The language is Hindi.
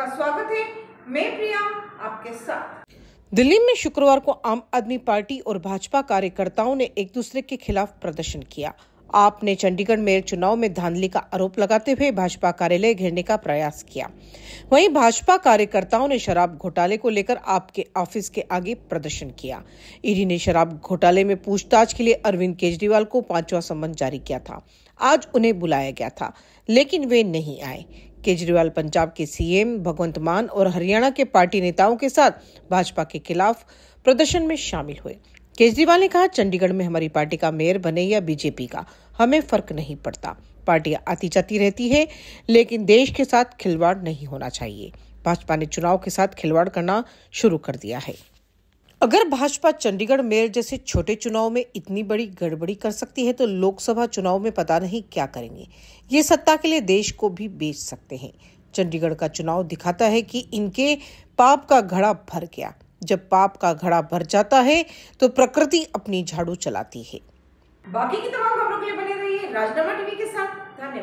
आपका स्वागत है मैं प्रिया आपके साथ दिल्ली में शुक्रवार को आम आदमी पार्टी और भाजपा कार्यकर्ताओं ने एक दूसरे के खिलाफ प्रदर्शन किया आप ने चंडीगढ़ मेयर चुनाव में धांधली का आरोप लगाते हुए भाजपा कार्यालय घेरने का प्रयास किया वहीं भाजपा कार्यकर्ताओं ने शराब घोटाले को लेकर आपके ऑफिस के आगे प्रदर्शन किया ईडी ने शराब घोटाले में पूछताछ के लिए अरविंद केजरीवाल को पांचवा सम्मन जारी किया था आज उन्हें बुलाया गया था लेकिन वे नहीं आए केजरीवाल पंजाब के सीएम भगवंत मान और हरियाणा के पार्टी नेताओं के साथ भाजपा के खिलाफ प्रदर्शन में शामिल हुए केजरीवाल ने कहा चंडीगढ़ में हमारी पार्टी का मेयर बने या बीजेपी का हमें फर्क नहीं पड़ता पार्टी आती जाती रहती है लेकिन देश के साथ खिलवाड़ नहीं होना चाहिए भाजपा ने चुनाव के साथ खिलवाड़ करना शुरू कर दिया है अगर भाजपा चंडीगढ़ मेयर जैसे छोटे चुनाव में इतनी बड़ी गड़बड़ी कर सकती है तो लोकसभा चुनाव में पता नहीं क्या करेंगे ये सत्ता के लिए देश को भी बेच सकते हैं चंडीगढ़ का चुनाव दिखाता है कि इनके पाप का घड़ा भर गया जब पाप का घड़ा भर जाता है तो प्रकृति अपनी झाड़ू चलाती है बाकी की तमाम खबरों के लिए बने रहिए राजनामा टीवी के साथ धन्यवाद